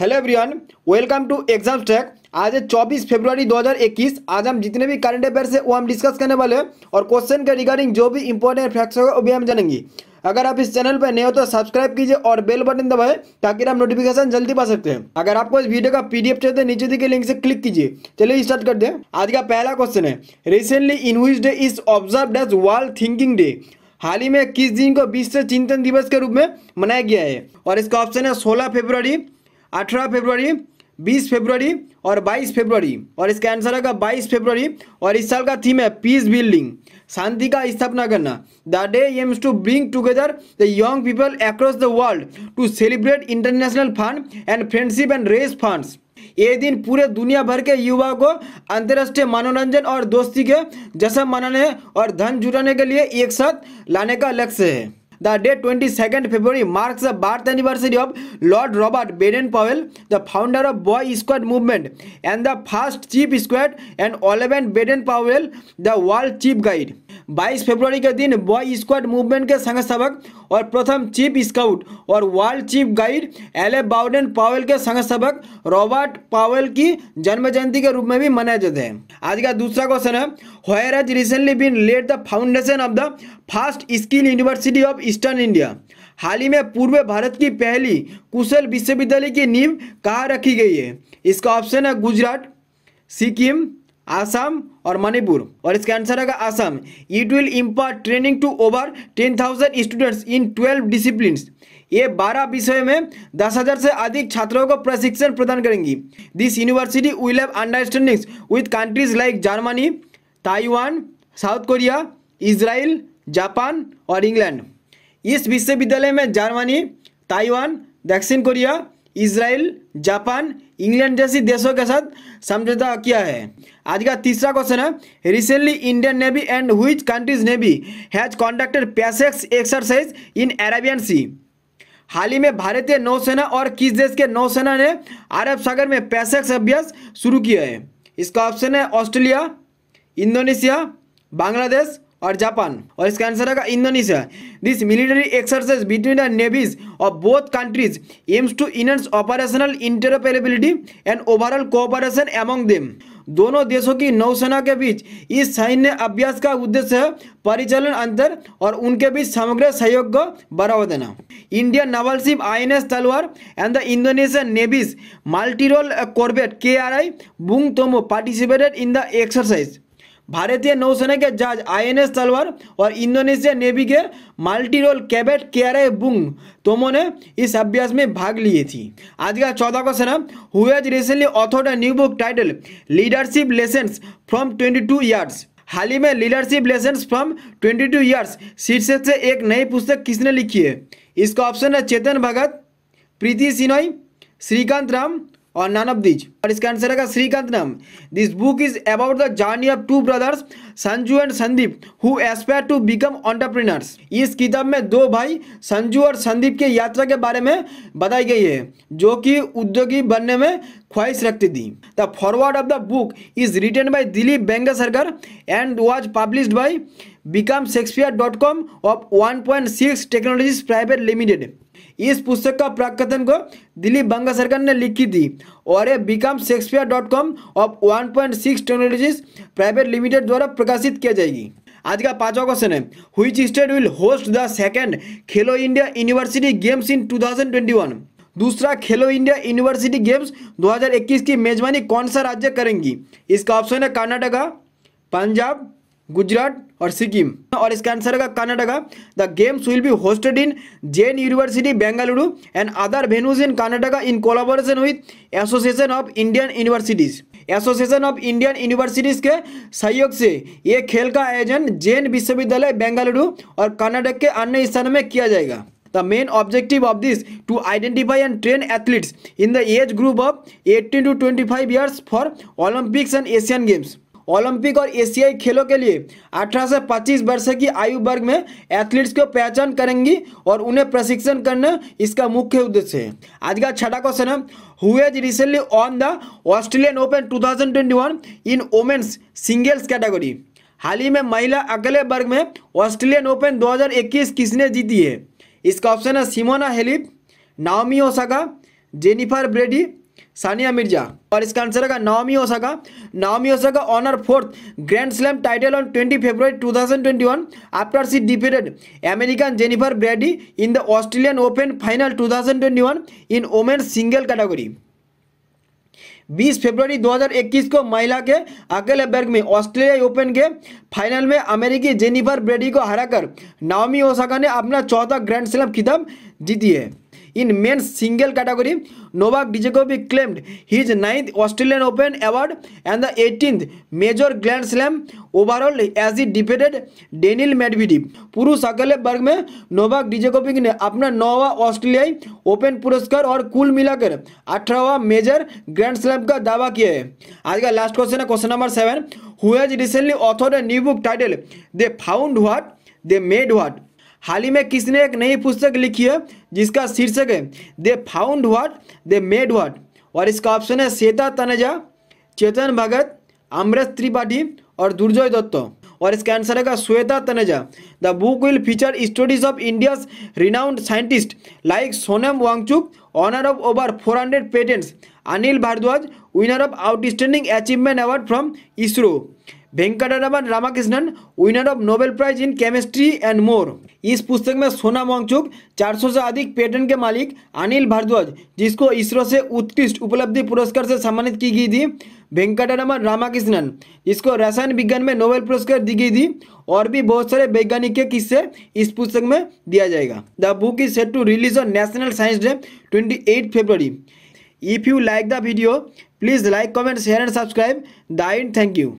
Hello everyone welcome to exam track आज है 24 फरवरी 2021 आज हम जितने भी करंट अफेयर है वो हम डिस्कस करने वाले हैं और क्वेश्चन के रिगार्डिंग जो भी इंपॉर्टेंट फैक्ट्स होगा वो भी हम जानेंगे अगर आप इस चैनल पर नए हो तो सब्सक्राइब कीजिए और बेल बटन दबाए ताकि आप नोटिफिकेशन जल्दी पा सकते हैं अगर आपको इस वीडियो का पीडीएफ चाहिए तो नीचे दी के लिंक से क्लिक कीजिए चलिए स्टार्ट करते हैं आज का पहला क्वेश्चन है recently in whose day is observe as world thinking day हाल ही में किस दिन को विश्व चिंतन दिवस के रूप में मनाया गया है और इसका ऑप्शन है सोलह फेब्रवरी अठारह फेब्रवरी बीस फेब्रवरी और बाईस फेब्रवरी और इसका आंसर होगा बाईस फेब्रवरी और इस साल का थीम है पीस बिल्डिंग शांति का स्थापना करना the day aims to bring together the young people across the world to celebrate international fund and friendship and raise funds ये दिन पूरे दुनिया भर के युवा को अंतर्राष्ट्रीय मनोरंजन और दोस्ती के जश्न मनाने और धन जुटाने के लिए एक साथ लाने का लक्ष्य है The date 22nd February marks the birth anniversary of Lord Robert Baden Powell, the founder of Boy Squad movement and the first chief squad and Oliver Baden Powell, the world chief guide. 22 फरवरी के दिन boy squad movement के संस्थापक और प्रथम chief scout और world chief guide Olave Baden Pavel के संस्थापक Robert Pavel की जन्म जयंती के रूप में भी मनाए जाते हैं आज का दूसरा क्वेश्चन है where has recently been laid the foundation of the first skill university of eastern India हाल ही में पूर्व भारत की पहली कुशल विश्वविद्यालय की नींव कहाँ रखी गई है इसका ऑप्शन है गुजरात सिक्किम आसाम और मणिपुर और इसका आंसर आएगा Assam it will impart training to over ten thousand students in twelve discipline ये बारह विषय में दस हजार से अधिक छात्रों को प्रशिक्षण प्रदान करेंगी this university will have understandings with countries like Germany Taiwan South Korea Israel Japan और इंग्लैंड इस विश्वविद्यालय में जर्मनी ताइवान दक्षिण कोरिया इसराइल जापान इंग्लैंड जैसी देशों के साथ समझौता किया है आज का तीसरा क्वेश्चन है recently Indian navy and which countries navy has conducted PASSEX exercise in Arabian sea हाल ही में भारतीय नौसेना और किस देश के नौसेना ने अरब सागर में पैसेक्स अभ्यास शुरू किया है इसका ऑप्शन है ऑस्ट्रेलिया इंडोनेशिया बांग्लादेश और जापान और इसका आंसर होगा Indonesia this military exercise between the navies of both countries aims to enhance operational interoperability and overall cooperation among them दोनों देशों की नौसेना के बीच इस सैन्य अभ्यास का उद्देश्य है परिचालन अंतर और उनके बीच समग्र सहयोग को बढ़ावा देना Indian naval ship I N S Talwar and the Indonesian navy's multirole corvette K R I Bung Tomo participated in the exercise भारतीय नौसेना के जहाज आईएनएस तलवार और इंडोनेशिया नेवी के मल्टी रोल कैबेट केरे बुंग तोमो ने इस अभ्यास में भाग लिए थी आज का चौदह क्वेश्चन है recently authored a new book title leadership lesson from twenty two years हाल ही में leadership lesson from twenty two years शीर्षक से एक नई पुस्तक किसने लिखी है इसका ऑप्शन है चेतन भगत प्रीति सिनोई श्रीकांत राम और नन ऑफ दिज और इसका आंसर है श्रीकांत नाम this book is about the journey of two brothers Sanju and Sandeep who aspire to become entrepreneurs इस किताब में दो भाई संजू और संदीप की यात्रा के बारे में बताई गई है जो कि उद्योगी बनने में ख्वाहिश रखती थी the foreword of the book is written by Dilip Sarkar and was publish by become Shakespeare dot com of one point six technologies private limited इस पुस्तक का प्राकथन को दिलीप सरकार ने लिखी थी और यह become Shakespeare dot com of one point six technologies private limited द्वारा प्रकाशित किया जाएगी आज का पांचवा क्वेश्चन है which state will host the second Khelo India university games in one दूसरा खेलो इंडिया यूनिवर्सिटी गेम्स 2021 की मेजबानी कौन सा राज्य करेंगी इसका ऑप्शन है कर्नाटका पंजाब गुजरात और सिक्किम और इसका आंसर होगा Karnataka the games will be hosted in Jain university Bengaluru and other venues in Karnataka in collaboration with association of Indian universities association of Indian universities के सहयोग से ये खेल का आयोजन जैन विश्वविद्यालय बेंगलुरु और कर्नाटक के अन्य स्थानों में किया जाएगा the main objective of this to identify and train athletes in the age group of eighteen to twenty five years for Olympics and Asian games Olympic और एशियाई खेलों के लिए 18 से 25 वर्ष की आयु वर्ग में एथलीट्स को पहचान करेंगी और उन्हें प्रशिक्षण करना इसका मुख्य उद्देश्य है आज का छठा क्वेश्चन है who's recently won the Australian open 2021 in women's singles category हाल ही में महिला अगले वर्ग में ऑस्ट्रेलियन ओपन 2021 किसने जीती है इसका ऑप्शन है Simona Halep Naomi Osaka Jennifer Brady Sania Mirza और इसका आंसर होगा Naomi Osaka Naomi Osaka won her fourth grand slam title on 20 February 2021 after she defeated American Jennifer Brady in the Australian open final 2021 in women single category 20 फरवरी 2021 को महिला के अकेले वर्ग में Australia open के फाइनल में अमेरिकी जेनिफर ब्रेडी को हराकर नाओमी ओसाका ने अपना चौथा ग्रैंड स्लैम खिताब जीती है in men's single category Novak Djokovic claimed his ninth Australian open award and the eighteenth major grand slam overall as he defeated Daniil Medvedev পুরুষ সকালে বার্গমে নোভাক ডিজেকোভিক নে আপনার নওয়া অস্ট্রেলিয়ায় ওপেন পুরস্কার ওর কুল মিলাকের আঠারোয়া মেজর গ্র্যান্ড স্ল্যাম কা দাবা কিয়ে আজকে last question question number seven who has recently author a new book title they found what they made what हाल ही में किसने एक नई पुस्तक लिखी है जिसका शीर्षक है they found what they made what और इसका ऑप्शन है श्वेता तनेजा चेतन भगत अमृत त्रिपाठी और दुर्जय दत्त और इसका आंसर है Shweta Taneja the book will feature stories of India's renowned scientist like Sonam Wangchuk owner of over 400 patents Anil Bhardwaj winner of outstanding achievement award from ISRO Venkatraman Ramakrishnan winner of Nobel prize in chemistry and more इस पुस्तक में सोना मोंगचुक 400 से अधिक पेटेंट के मालिक अनिल भारद्वाज जिसको इसरो से उत्कृष्ट उपलब्धि पुरस्कार से सम्मानित की गई थी वेंकटरमन रामाकृष्णन जिसको रसायन विज्ञान में नोबेल पुरस्कार दी गई थी और भी बहुत सारे वैज्ञानिक के किस्से इस पुस्तक में दिया जाएगा the book is set to release on national science day twenty eight February if you like the video please like comment share and subscribe दाइन थैंक यू